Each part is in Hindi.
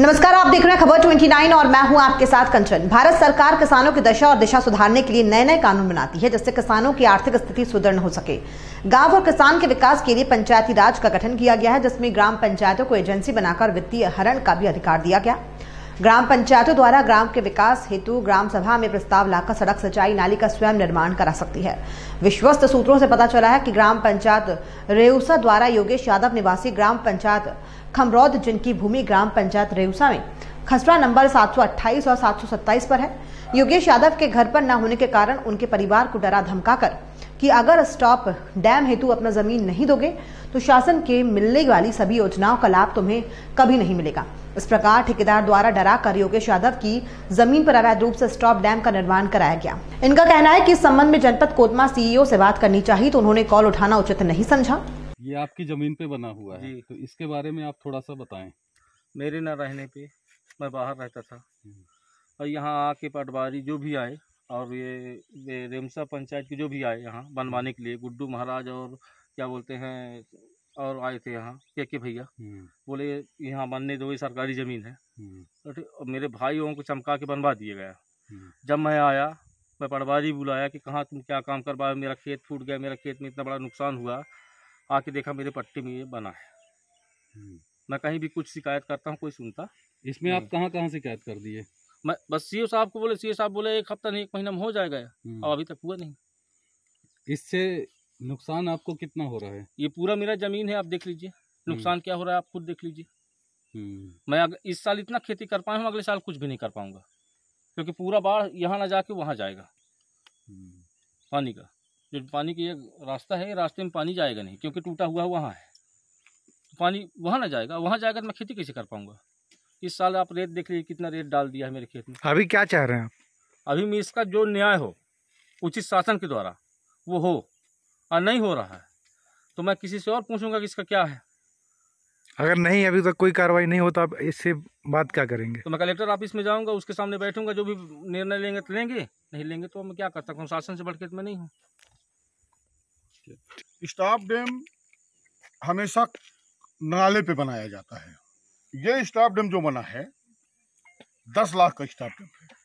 नमस्कार आप देख रहे हैं खबर 29 और मैं हूं आपके साथ कंचन भारत सरकार किसानों की दशा और दिशा सुधारने के लिए नए नए कानून बनाती है जिससे किसानों की आर्थिक स्थिति सुदृढ़ हो सके गांव और किसान के विकास के लिए पंचायती राज का गठन किया गया है जिसमें ग्राम पंचायतों को एजेंसी बनाकर वित्तीय हरण का भी अधिकार दिया गया ग्राम पंचायतों द्वारा ग्राम के विकास हेतु ग्राम सभा में प्रस्ताव लाकर सड़क सिंचाई नाली का स्वयं निर्माण करा सकती है विश्वस्त सूत्रों से पता चला है कि ग्राम पंचायत रेउसा द्वारा योगेश यादव निवासी ग्राम पंचायत खमरौद जिनकी भूमि ग्राम पंचायत रेउसा में खसरा नंबर 728 और 727 पर है योगेश यादव के घर पर न होने के कारण उनके परिवार को डरा धमकाकर कि अगर स्टॉप डैम हेतु अपना जमीन नहीं दोगे तो शासन के मिलने वाली सभी योजनाओं का लाभ तुम्हें कभी नहीं मिलेगा इस प्रकार ठेकेदार द्वारा डरा कर योगेश यादव की जमीन पर अवैध रूप से स्टॉप डैम का निर्माण कराया गया इनका कहना है कि इस संबंध में जनपद कोतमा सीईओ से बात करनी चाहिए तो उन्होंने कॉल उठाना उचित नहीं समझा ये आपकी जमीन पे बना हुआ है तो इसके बारे में आप थोड़ा सा बताए मेरे न रहने पे मैं बाहर रहता था हम्म। और यहाँ आके पटवारी जो भी आए और ये, ये रेमसा पंचायत के जो भी आए यहाँ बनवाने के लिए गुड्डू महाराज और क्या बोलते हैं और आए थे यहाँ के के भैया हम्म। बोले यहाँ बनने दो ये सरकारी ज़मीन है तो मेरे भाइयों को चमका के बनवा दिए गया हम्म। जब मैं आया मैं पटवारी बुलाया कि कहाँ तुम क्या काम कर पाए मेरा खेत फूट गया मेरा खेत में इतना बड़ा नुकसान हुआ आके देखा मेरे पट्टी में ये बना है मैं कहीं भी कुछ शिकायत करता हूँ कोई सुनता इसमें आप कहाँ कहाँ शिकायत कर दिए मैं बस सी साहब को बोले सी साहब बोले एक हफ्ता नहीं एक महीना में हो जाएगा और अभी तक हुआ नहीं इससे नुकसान आपको कितना हो रहा है ये पूरा मेरा जमीन है आप देख लीजिए हम्म। नुकसान क्या हो रहा है आप खुद देख लीजिए हम्म। मैं इस साल इतना खेती कर पाया हूँ अगले साल कुछ भी नहीं कर पाऊंगा क्योंकि पूरा बाढ़ यहाँ ना जाके वहाँ जाएगा हम्म। पानी का जो पानी की एक रास्ता है रास्ते में पानी जाएगा नहीं क्योंकि टूटा हुआ वहाँ है पानी वहाँ ना जाएगा वहाँ जाएगा तो मैं खेती कैसे कर पाऊंगा इस साल आप रेत देख लीजिए कितना रेत डाल दिया है मेरे खेत में अभी क्या चाह रहे हैं आप अभी मैं इसका जो न्याय हो उचित शासन के द्वारा वो हो और नहीं हो रहा है तो मैं किसी से और पूछूंगा कि इसका क्या है अगर नहीं अभी तक कोई कार्रवाई नहीं होता आप इससे बात क्या करेंगे तो मैं कलेक्टर ऑफिस में जाऊंगा उसके सामने बैठूंगा जो भी निर्णय लेंगे तो लेंगे नहीं लेंगे तो मैं क्या कर सकता हूँ शासन से बढ़ के मैं नहीं हूँ स्टाफ डैम हमेशा नाले पे बनाया जाता है ये स्टाफ डैम जो बना है दस लाख का स्टाफ डैम है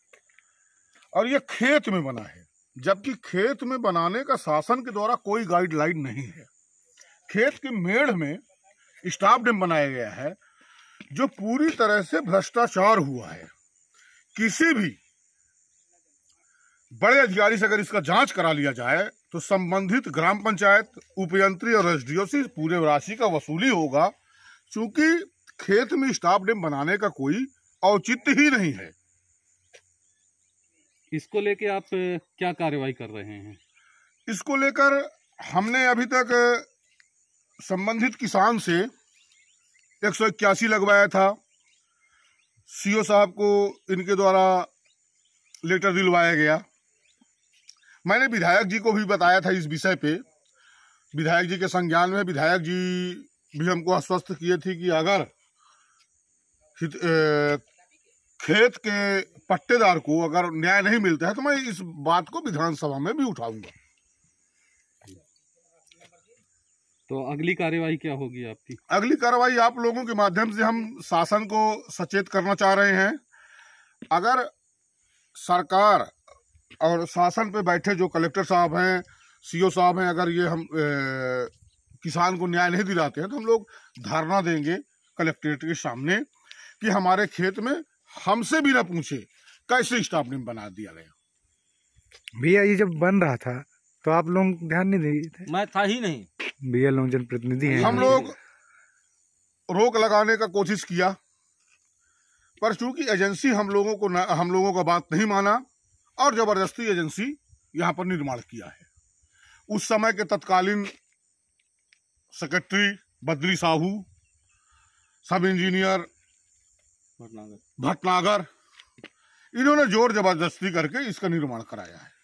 और ये खेत में बना है जबकि खेत में बनाने का शासन के द्वारा कोई गाइडलाइन नहीं है खेत के मेड़ में स्टाफ डैम बनाया गया है जो पूरी तरह से भ्रष्टाचार हुआ है किसी भी बड़े अधिकारी से अगर इसका जांच करा लिया जाए तो संबंधित ग्राम पंचायत उपयंत्री और एसडीओ से पूरे राशि का वसूली होगा क्योंकि खेत में स्टाफ डैम बनाने का कोई औचित्य ही नहीं है इसको लेके आप क्या कार्रवाई कर रहे हैं इसको लेकर हमने अभी तक संबंधित किसान से एक सौ इक्यासी लगवाया था सीओ साहब को इनके द्वारा लेटर दिलवाया गया मैंने विधायक जी को भी बताया था इस विषय पे विधायक जी के संज्ञान में विधायक जी भी हमको आश्वस्त किए थे कि अगर खेत के पट्टेदार को अगर न्याय नहीं मिलता है तो मैं इस बात को विधानसभा में भी उठाऊंगा तो अगली कार्यवाही क्या होगी आपकी अगली कार्यवाही आप लोगों के माध्यम से हम शासन को सचेत करना चाह रहे हैं अगर सरकार और शासन पे बैठे जो कलेक्टर साहब हैं सीओ साहब हैं अगर ये हम ए, किसान को न्याय नहीं दिलाते हैं तो हम लोग धारणा देंगे कलेक्ट्रेट के सामने कि हमारे खेत में हमसे भी ना पूछे कैसे स्टाफ रूम बना दिया गया भैया ये जब बन रहा था तो आप लोग ध्यान नहीं दिए थे मैं था ही नहीं भैया लोग जनप्रतिनिधि हैं हम लोग रोक लगाने का कोशिश किया पर चूंकि एजेंसी हम लोगों को हम लोगों का बात नहीं माना और जबरदस्ती एजेंसी यहाँ पर निर्माण किया है उस समय के तत्कालीन सेक्रेटरी बद्री साहू सब इंजीनियर भटनागर इन्होंने जोर जबरदस्ती करके इसका निर्माण कराया है